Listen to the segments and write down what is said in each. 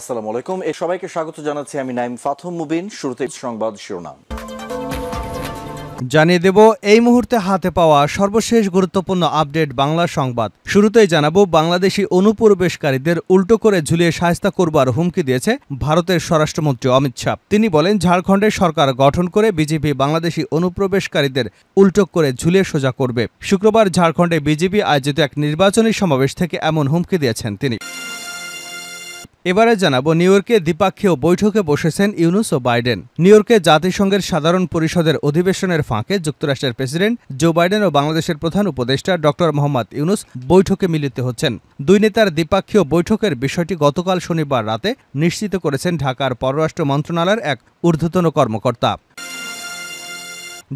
আসসালামু আলাইকুম এ সবাইকে স্বাগত জানাচ্ছি আমি নাইম ফাথম মুবিন শুরুতে সংবাদ শিরোনাম জানিয়ে দেব এই মুহূর্তে হাতে পাওয়া সর্বশেষ গুরুত্বপূর্ণ আপডেট বাংলা সংবাদ শুরুতেই জানাবো বাংলাদেশি অনুপ্রবেশকারীদের উল্টো করে ঝুলিয়ে সাহস্তা করবার হুমকি দিয়েছে ভারতের স্বরাষ্ট্রমন্ত্রী অমিত শাহ তিনি বলেন ঝাড়খণ্ডের সরকার গঠন করে বিজেপি বাংলাদেশি অনুপ্রবেশকারীদের উল্টো করে ঝুলিয়ে সোজা করবে শুক্রবার ঝাড়খণ্ডে বিজেপি আয়োজিত এক নির্বাচনী সমাবেশ থেকে এমন হুমকি দিয়েছেন তিনি এবারে জানাবো নিউ ইয়র্কে দ্বিপাক্ষীয় বৈঠকে বসেছেন ইউনুস ও বাইডেন নিউ ইয়র্কে জাতিসংঘের সাধারণ পরিষদের অধিবেশনের ফাঁকে যুক্তরাষ্ট্রের প্রেসিডেন্ট জো বাইডেন ও বাংলাদেশের প্রধান উপদেষ্টা ডক্টর মোহাম্মদ ইউনুস বৈঠকে মিলিত হচ্ছেন দুই নেতার দ্বিপাক্ষীয় বৈঠকের বিষয়টি গতকাল শনিবার রাতে নিশ্চিত করেছেন ঢাকার পররাষ্ট্র মন্ত্রণালয়ের এক ঊর্ধ্বতন কর্মকর্তা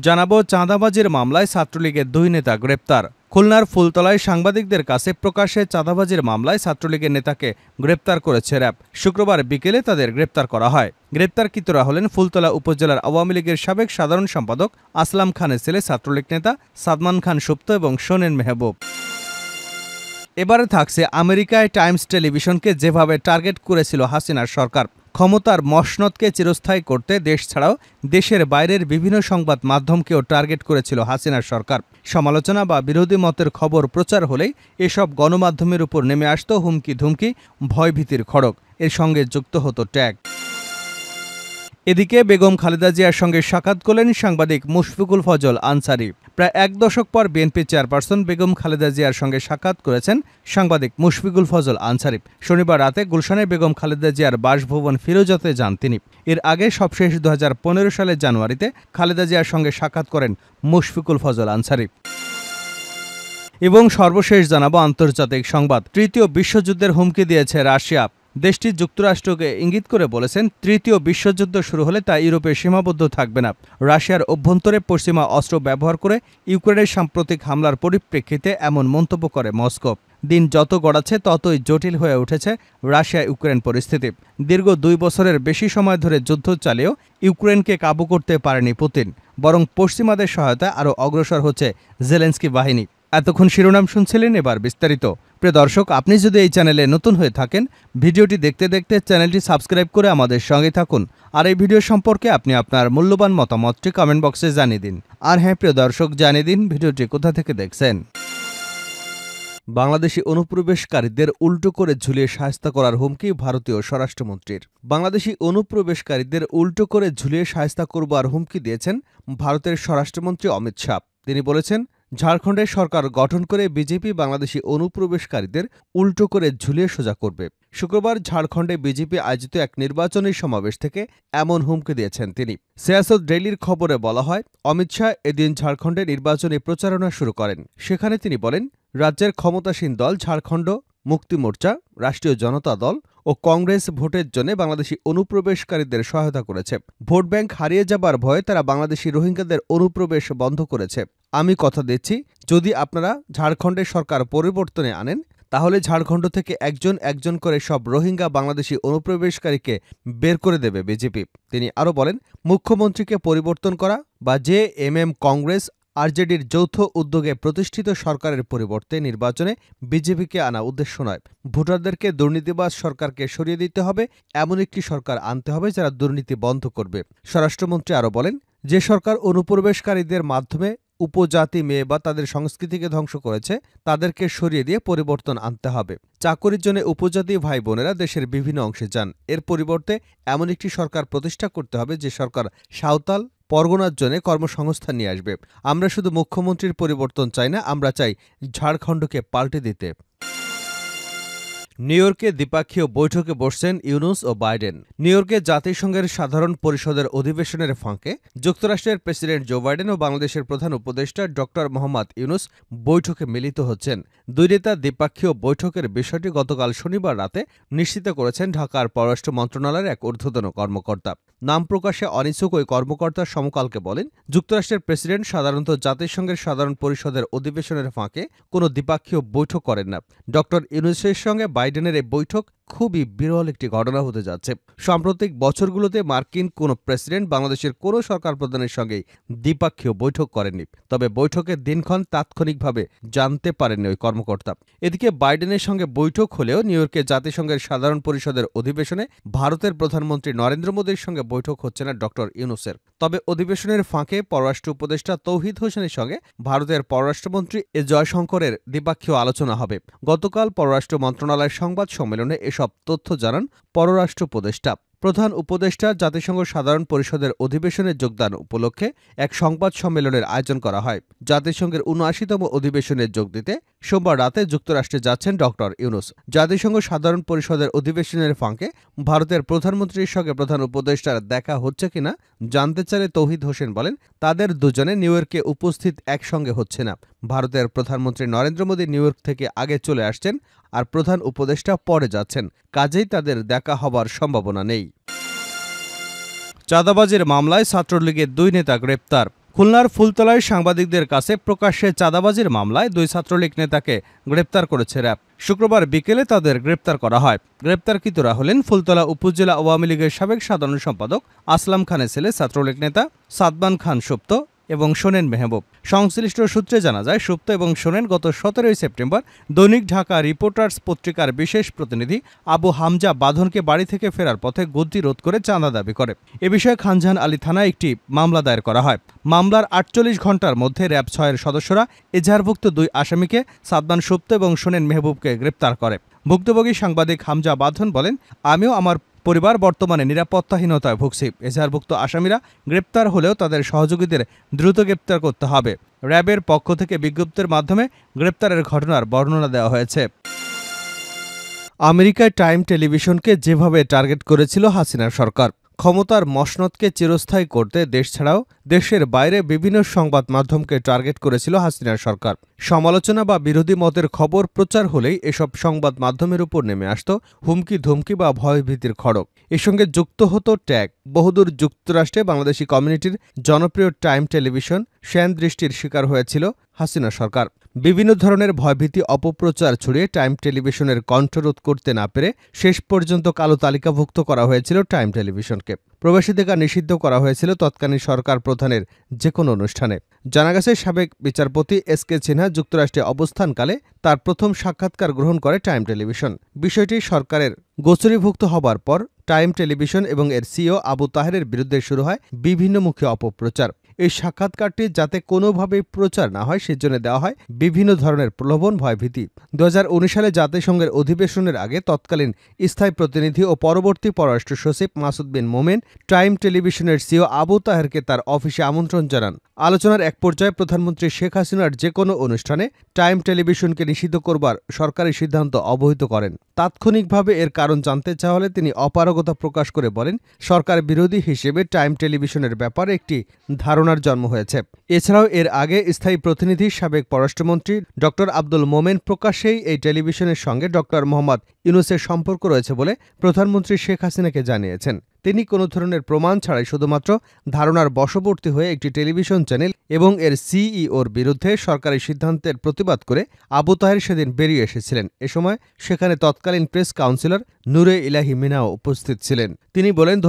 জানাবো চাঁদাবাজির মামলায় ছাত্রলীগের দুই নেতা গ্রেপ্তার খুলনার ফুলতলায় সাংবাদিকদের কাছে প্রকাশ্যে চাঁদাবাজির মামলায় ছাত্রলীগের নেতাকে গ্রেপ্তার করেছে র্যাব শুক্রবার বিকেলে তাদের গ্রেপ্তার করা হয় গ্রেপ্তারকৃতরা হলেন ফুলতলা উপজেলার আওয়ামী লীগের সাবেক সাধারণ সম্পাদক আসলাম খানের ছেলে ছাত্রলীগ নেতা সাদমান খান সুপ্ত এবং সোনেন মেহবুব এবারে থাকছে আমেরিকায় টাইমস টেলিভিশনকে যেভাবে টার্গেট করেছিল হাসিনার সরকার ক্ষমতার মসনদকে চিরস্থায়ী করতে দেশ ছাড়াও দেশের বাইরের বিভিন্ন সংবাদ মাধ্যমকেও টার্গেট করেছিল হাসিনার সরকার সমালোচনা বা বিরোধী মতের খবর প্রচার হলেই এসব গণমাধ্যমের উপর নেমে আসত হুমকি ধুমকি ভয়ভীতির খড়ক এর সঙ্গে যুক্ত হতো ট্যাগ এদিকে বেগম খালেদা জিয়ার সঙ্গে সাক্ষাৎ করলেন সাংবাদিক মুশফিকুল ফজল আনসারি প্রায় এক দশক পর বিএনপি চেয়ারপারসন বেগম খালেদা জিয়ার সঙ্গে সাক্ষাৎ করেছেন সাংবাদিক মুশফিকুল ফজল আনসারি শনিবার রাতে গুলশানে বেগম খালেদা জিয়ার বাসভবন ফিরোজতে যান তিনি এর আগে সবশেষ দু হাজার সালের জানুয়ারিতে খালেদা জিয়ার সঙ্গে সাক্ষাৎ করেন মুশফিকুল ফজল আনসারি এবং সর্বশেষ জানাবো আন্তর্জাতিক সংবাদ তৃতীয় বিশ্বযুদ্ধের হুমকি দিয়েছে রাশিয়া দেশটি যুক্তরাষ্ট্রকে ইঙ্গিত করে বলেছেন তৃতীয় বিশ্বযুদ্ধ শুরু হলে তা ইউরোপে সীমাবদ্ধ থাকবে না রাশিয়ার অভ্যন্তরে পশ্চিমা অস্ত্র ব্যবহার করে ইউক্রেনের সাম্প্রতিক হামলার পরিপ্রেক্ষিতে এমন মন্তব্য করে মস্কো দিন যত গড়াচ্ছে ততই জটিল হয়ে উঠেছে রাশিয়া ইউক্রেন পরিস্থিতি দীর্ঘ দুই বছরের বেশি সময় ধরে যুদ্ধ চালিয়েও ইউক্রেনকে কাবু করতে পারেনি পুতিন বরং পশ্চিমাদের সহায়তায় আরও অগ্রসর হচ্ছে জেলেন্সকি বাহিনী এতক্ষণ শিরোনাম শুনছিলেন এবার বিস্তারিত প্রিয় দর্শক আপনি যদি এই চ্যানেলে নতুন হয়ে থাকেন ভিডিওটি দেখতে দেখতে চ্যানেলটি সাবস্ক্রাইব করে আমাদের সঙ্গে থাকুন আর এই ভিডিও সম্পর্কে আপনি আপনার মূল্যবান মতামতটি কমেন্ট বক্সে জানিয়ে দিন আর হ্যাঁ প্রিয় দর্শক জানিয়ে দিন ভিডিওটি কোথা থেকে দেখছেন বাংলাদেশি অনুপ্রবেশকারীদের উল্টো করে ঝুলিয়ে শায়স্তা করার হুমকি ভারতীয় স্বরাষ্ট্রমন্ত্রীর বাংলাদেশি অনুপ্রবেশকারীদের উল্টো করে ঝুলিয়ে শায়স্তা করবার হুমকি দিয়েছেন ভারতের স্বরাষ্ট্রমন্ত্রী অমিত শাহ তিনি বলেছেন ঝাড়খণ্ডে সরকার গঠন করে বিজেপি বাংলাদেশি অনুপ্রবেশকারীদের উল্টো করে ঝুলিয়ে সোজা করবে শুক্রবার ঝাড়খণ্ডে বিজেপি আয়োজিত এক নির্বাচনী সমাবেশ থেকে এমন হুমকি দিয়েছেন তিনি সিয়াসত ডেইলির খবরে বলা হয় অমিত শাহ এদিন ঝাড়খণ্ডে নির্বাচনী প্রচারণা শুরু করেন সেখানে তিনি বলেন রাজ্যের ক্ষমতাসীন দল ঝাড়খণ্ড মুক্তি মোর্চা রাষ্ট্রীয় জনতা দল ও কংগ্রেস ভোটের জন্য বাংলাদেশি অনুপ্রবেশকারীদের সহায়তা করেছে ভোট ব্যাংক হারিয়ে যাবার ভয়ে তারা বাংলাদেশি রোহিঙ্গাদের অনুপ্রবেশ বন্ধ করেছে আমি কথা দিচ্ছি যদি আপনারা ঝাড়খণ্ডের সরকার পরিবর্তনে আনেন তাহলে ঝাড়খণ্ড থেকে একজন একজন করে সব রোহিঙ্গা বাংলাদেশি অনুপ্রবেশকারীকে বের করে দেবে বিজেপি তিনি আরও বলেন মুখ্যমন্ত্রীকে পরিবর্তন করা বা জে এম এম কংগ্রেস আরজেডির যৌথ উদ্যোগে প্রতিষ্ঠিত সরকারের পরিবর্তে নির্বাচনে বিজেপিকে আনা উদ্দেশ্য নয় ভোটারদেরকে দুর্নীতিবাজ সরকারকে সরিয়ে দিতে হবে এমন একটি সরকার আনতে হবে যারা দুর্নীতি বন্ধ করবে স্বরাষ্ট্রমন্ত্রী আরও বলেন যে সরকার অনুপ্রবেশকারীদের মাধ্যমে উপজাতি মেয়ে বা তাদের সংস্কৃতিকে ধ্বংস করেছে তাদেরকে সরিয়ে দিয়ে পরিবর্তন আনতে হবে চাকরির জন্য উপজাতি ভাই বোনেরা দেশের বিভিন্ন অংশে যান এর পরিবর্তে এমন একটি সরকার প্রতিষ্ঠা করতে হবে যে সরকার সাঁওতাল পরগনার জন্য কর্মসংস্থান নিয়ে আসবে আমরা শুধু মুখ্যমন্ত্রীর পরিবর্তন চাই না আমরা চাই ঝাড়খণ্ডকে পাল্টে দিতে নিউ ইয়র্কে দ্বিপাক্ষীয় বৈঠকে বসছেন ইউনুস ও বাইডেন নিউ ইয়র্কে জাতিসংঘের সাধারণ পরিষদের অধিবেশনের ফাঁকে যুক্তরাষ্ট্রের প্রেসিডেন্ট জো বাইডেন ও বাংলাদেশের প্রধান উপদেষ্টা ডক্টর মোহাম্মদ ইউনুস বৈঠকে মিলিত হচ্ছেন দুই নেতা দ্বিপাক্ষীয় বৈঠকের বিষয়টি গতকাল শনিবার রাতে নিশ্চিত করেছেন ঢাকার পররাষ্ট্র মন্ত্রণালয়ের এক ঊর্ধ্বতন কর্মকর্তা নাম প্রকাশে অনিচ্ছুক ওই কর্মকর্তা সমকালকে বলেন যুক্তরাষ্ট্রের প্রেসিডেন্ট সাধারণত জাতিসংঘের সাধারণ পরিষদের অধিবেশনের ফাঁকে কোনো দ্বিপাক্ষীয় বৈঠক করেন না ড ইউনুসের সঙ্গে বাইডেনের এই বৈঠক খুবই বিরল একটি ঘটনা হতে যাচ্ছে সাম্প্রতিক বছরগুলোতে মার্কিন কোনো প্রেসিডেন্ট বাংলাদেশের কোনো সরকার প্রধানের সঙ্গে দ্বিপাক্ষীয় বৈঠক করেননি তবে বৈঠকের দিনক্ষণ তাৎক্ষণিকভাবে জানতে পারেননি ওই কর্মকর্তা এদিকে বাইডেনের সঙ্গে বৈঠক হলেও নিউ ইয়র্কে জাতিসংঘের সাধারণ পরিষদের অধিবেশনে ভারতের প্রধানমন্ত্রী নরেন্দ্র মোদীর সঙ্গে বৈঠক হচ্ছে না ডক্টর ইউনুসের তবে অধিবেশনের ফাঁকে পররাষ্ট্র উপদেষ্টা তৌহিদ হোসেনের সঙ্গে ভারতের পররাষ্ট্রমন্ত্রী এ জয়শঙ্করের দ্বিপাক্ষীয় আলোচনা হবে গতকাল পররাষ্ট্র মন্ত্রণালয়ের সংবাদ সম্মেলনে এসব সব তথ্য জানান পররাষ্ট্র উপদেষ্টা প্রধান উপদেষ্টা জাতিসংঘ সাধারণ পরিষদের অধিবেশনে যোগদান উপলক্ষে এক সংবাদ সম্মেলনের আয়োজন করা হয় জাতিসংঘের উনআশিতম অধিবেশনে যোগ দিতে সোমবার রাতে যুক্তরাষ্ট্রে যাচ্ছেন ডক্টর ইউনুস জাতিসংঘ সাধারণ পরিষদের অধিবেশনের ফাঁকে ভারতের প্রধানমন্ত্রীর সঙ্গে প্রধান উপদেষ্টার দেখা হচ্ছে কিনা জানতে চাইলে তৌহিদ হোসেন বলেন তাদের দুজনে নিউ ইয়র্কে উপস্থিত একসঙ্গে হচ্ছে না ভারতের প্রধানমন্ত্রী নরেন্দ্র মোদী নিউ ইয়র্ক থেকে আগে চলে আসছেন আর প্রধান উপদেষ্টা পরে যাচ্ছেন কাজেই তাদের দেখা হবার সম্ভাবনা নেই চাঁদাবাজির মামলায় ছাত্রলীগের দুই নেতা গ্রেপ্তার খুলনার ফুলতলায় সাংবাদিকদের কাছে প্রকাশ্যে চাঁদাবাজির মামলায় দুই ছাত্রলীগ নেতাকে গ্রেপ্তার করেছে র্যাব শুক্রবার বিকেলে তাদের গ্রেপ্তার করা হয় গ্রেপ্তারকৃতরা হলেন ফুলতলা উপজেলা আওয়ামী লীগের সাবেক সাধারণ সম্পাদক আসলাম খানের ছেলে ছাত্রলীগ নেতা সাদমান খান সুপ্ত এবং সোনেন মেহবুব সংশ্লিষ্ট সূত্রে জানা যায় সুপ্ত এবং সোনেন গত সতেরোই সেপ্টেম্বর দৈনিক ঢাকা রিপোর্টার্স পত্রিকার বিশেষ প্রতিনিধি আবু হামজা বাঁধনকে বাড়ি থেকে ফেরার পথে গদ্দি রোধ করে চাঁদা দাবি করে এ বিষয়ে খানজাহান আলী থানায় একটি মামলা দায়ের করা হয় মামলার আটচল্লিশ ঘন্টার মধ্যে র্যাব ছয়ের সদস্যরা এজাহারভুক্ত দুই আসামিকে সাদমান সুপ্ত এবং সোনেন মেহবুবকে গ্রেপ্তার করে ভুক্তভোগী সাংবাদিক হামজা বাঁধন বলেন আমিও আমার পরিবার বর্তমানে নিরাপত্তাহীনতায় ভুগছে এজাহারভুক্ত আসামিরা গ্রেপ্তার হলেও তাদের সহযোগীদের দ্রুত গ্রেপ্তার করতে হবে র্যাবের পক্ষ থেকে বিজ্ঞপ্তির মাধ্যমে গ্রেপ্তারের ঘটনার বর্ণনা দেওয়া হয়েছে আমেরিকায় টাইম টেলিভিশনকে যেভাবে টার্গেট করেছিল হাসিনার সরকার ক্ষমতার মসনদকে চিরস্থায়ী করতে দেশ ছাড়াও দেশের বাইরে বিভিন্ন সংবাদ মাধ্যমকে টার্গেট করেছিল হাসিনার সরকার সমালোচনা বা বিরোধী মতের খবর প্রচার হলেই এসব সংবাদ মাধ্যমের উপর নেমে আসত হুমকি ধুমকি বা ভয়ভীতির খড়ক এর সঙ্গে যুক্ত হতো ট্যাগ বহুদূর যুক্তরাষ্ট্রে বাংলাদেশি কমিউনিটির জনপ্রিয় টাইম টেলিভিশন শ্যান দৃষ্টির শিকার হয়েছিল হাসিনা সরকার বিভিন্ন ধরনের ভয়ভীতি অপপ্রচার ছড়িয়ে টাইম টেলিভিশনের কণ্ঠরোধ করতে না পেরে শেষ পর্যন্ত কালো তালিকাভুক্ত করা হয়েছিল টাইম টেলিভিশনকে প্রবেশাধিকার নিষিদ্ধ করা হয়েছিল তৎকালীন সরকার প্রধানের যে কোনো অনুষ্ঠানে জানা গেছে সাবেক বিচারপতি এস কে সিনহা যুক্তরাষ্ট্রে অবস্থানকালে তার প্রথম সাক্ষাৎকার গ্রহণ করে টাইম টেলিভিশন বিষয়টি সরকারের গোচরীভুক্ত হবার পর টাইম টেলিভিশন এবং এর সিও আবু তাহেরের বিরুদ্ধে শুরু হয় বিভিন্নমুখী অপপ্রচার এই সাক্ষাৎকারটি যাতে কোনোভাবে প্রচার না হয় সেজন্য দেওয়া হয় বিভিন্ন ধরনের প্রলোভন ভয়ভীতি দু সালে জাতিসংঘের অধিবেশনের আগে তৎকালীন স্থায়ী প্রতিনিধি ও পরবর্তী পররাষ্ট্র সচিব মাসুদ বিন মোমেন টাইম টেলিভিশনের সিও আবু তাহেরকে তার অফিসে আমন্ত্রণ জানান আলোচনার এক পর্যায়ে প্রধানমন্ত্রী শেখ হাসিনার যে কোনো অনুষ্ঠানে টাইম টেলিভিশনকে নিষিদ্ধ করবার সরকারি সিদ্ধান্ত অবহিত করেন তাৎক্ষণিকভাবে এর কারণ জানতে চাওয়া হলে তিনি অপারগতা প্রকাশ করে বলেন সরকার বিরোধী হিসেবে টাইম টেলিভিশনের ব্যাপারে একটি ধারণা ঘটনার জন্ম হয়েছে এছাড়াও এর আগে স্থায়ী প্রতিনিধি সাবেক পররাষ্ট্রমন্ত্রী ড আব্দুল মোমেন প্রকাশ্যেই এই টেলিভিশনের সঙ্গে ড মোহাম্মদ ইউনুসের সম্পর্ক রয়েছে বলে প্রধানমন্ত্রী শেখ হাসিনাকে জানিয়েছেন তিনি কোনো ধরনের প্রমাণ ছাড়াই শুধুমাত্র ধারণার বশবর্তী হয়ে একটি টেলিভিশন চ্যানেল এবং এর সিইওর বিরুদ্ধে সরকারি সিদ্ধান্তের প্রতিবাদ করে আবু তাহের সেদিন বেরিয়ে এসেছিলেন এ সময় সেখানে তৎকালীন প্রেস কাউন্সিলর নুরে ইলাহি মিনাও উপস্থিত ছিলেন তিনি বলেন দু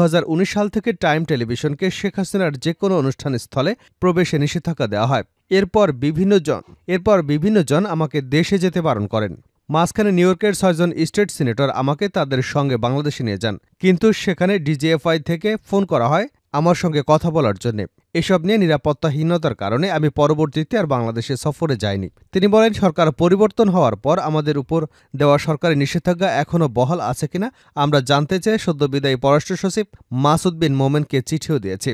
সাল থেকে টাইম টেলিভিশনকে শেখ হাসিনার যে কোনো অনুষ্ঠান স্থলে প্রবেশে নিষেধাজ্ঞা দেওয়া হয় এরপর বিভিন্ন জন এরপর বিভিন্ন জন আমাকে দেশে যেতে বারণ করেন মাঝখানে নিউ ইয়র্কের ছয়জন স্টেট সিনেটর আমাকে তাদের সঙ্গে বাংলাদেশে নিয়ে যান কিন্তু সেখানে ডিজিএফআই থেকে ফোন করা হয় আমার সঙ্গে কথা বলার জন্য এসব নিয়ে নিরাপত্তাহীনতার কারণে আমি পরবর্তীতে আর বাংলাদেশে সফরে যাইনি তিনি বলেন সরকার পরিবর্তন হওয়ার পর আমাদের উপর দেওয়া সরকারি নিষেধাজ্ঞা এখনও বহাল আছে কিনা আমরা জানতে চাই সদ্যবিদায়ী পররাষ্ট্র সচিব মাসুদ বিন মোমেনকে চিঠিও দিয়েছি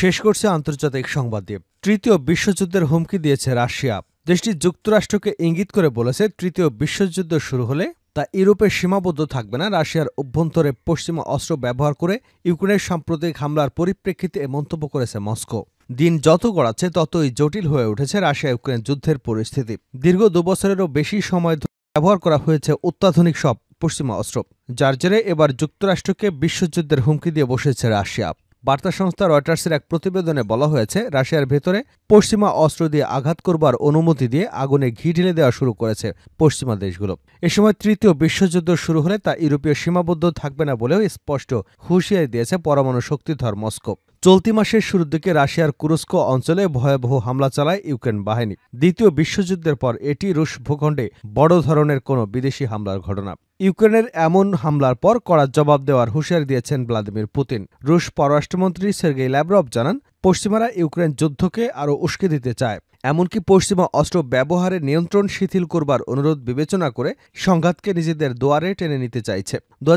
শেষ করছে আন্তর্জাতিক সংবাদ দিয়ে তৃতীয় বিশ্বযুদ্ধের হুমকি দিয়েছে রাশিয়া দেশটি যুক্তরাষ্ট্রকে ইঙ্গিত করে বলেছে তৃতীয় বিশ্বযুদ্ধ শুরু হলে তা ইউরোপে সীমাবদ্ধ থাকবে না রাশিয়ার অভ্যন্তরে পশ্চিমা অস্ত্র ব্যবহার করে ইউক্রেনের সাম্প্রতিক হামলার পরিপ্রেক্ষিতে এ মন্তব্য করেছে মস্কো দিন যত গড়াচ্ছে ততই জটিল হয়ে উঠেছে রাশিয়া ইউক্রেন যুদ্ধের পরিস্থিতি দীর্ঘ দুবছরেরও বেশি সময় ব্যবহার করা হয়েছে অত্যাধুনিক সব পশ্চিমা অস্ত্র যার জেরে এবার যুক্তরাষ্ট্রকে বিশ্বযুদ্ধের হুমকি দিয়ে বসেছে রাশিয়া বার্তা সংস্থা রয়টার্সের এক প্রতিবেদনে বলা হয়েছে রাশিয়ার ভেতরে পশ্চিমা অস্ত্র দিয়ে আঘাত করবার অনুমতি দিয়ে আগুনে ঘি ঢেলে দেওয়া শুরু করেছে পশ্চিমা দেশগুলো এ সময় তৃতীয় বিশ্বযুদ্ধ শুরু হলে তা ইউরোপীয় সীমাবদ্ধ থাকবে না বলেও স্পষ্ট হুঁশিয়ারি দিয়েছে পরমাণু শক্তিধর মস্কো চলতি মাসের শুরুর দিকে রাশিয়ার কুরস্ক অঞ্চলে ভয়াবহ হামলা চালায় ইউক্রেন বাহিনী দ্বিতীয় বিশ্বযুদ্ধের পর এটি রুশ ভূখণ্ডে বড় ধরনের কোনো বিদেশি হামলার ঘটনা ইউক্রেনের এমন হামলার পর কড়া জবাব দেওয়ার হুঁশিয়ারি দিয়েছেন ভ্লাদিমির পুতিন রুশ পররাষ্ট্রমন্ত্রী সের্গেই ল্যাবরভ জানান পশ্চিমারা ইউক্রেন যুদ্ধকে আরও উস্কে দিতে চায় এমনকি পশ্চিমা অস্ত্র ব্যবহারে নিয়ন্ত্রণ শিথিল করবার অনুরোধ বিবেচনা করে সংঘাতকে নিজেদের দোয়ারে টেনে নিতে চাইছে দু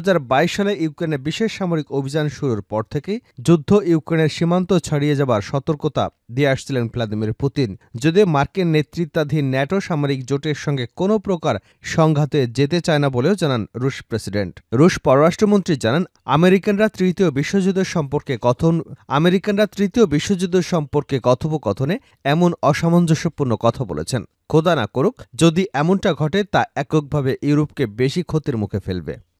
সালে ইউক্রেনে বিশেষ সামরিক অভিযান শুরুর পর থেকেই যুদ্ধ ইউক্রেনের সীমান্ত ছাড়িয়ে যাবার সতর্কতা দিয়ে আসছিলেন ভ্লাদিমির পুতিন যদি মার্কিন নেতৃত্বাধীন ন্যাটো সামরিক জোটের সঙ্গে কোনো প্রকার সংঘাতে যেতে চায় না বলেও জানান রুশ প্রেসিডেন্ট রুশ পররাষ্ট্রমন্ত্রী জানান আমেরিকানরা তৃতীয় বিশ্বযুদ্ধ সম্পর্কে কথন আমেরিকানরা তৃতীয় বিশ্বযুদ্ধ সম্পর্কে কথোপকথনে এমন অসম সামঞ্জস্যপূর্ণ কথা বলেছেন খোদা না করুক যদি এমনটা ঘটে তা এককভাবে ইউরোপকে বেশি ক্ষতির মুখে ফেলবে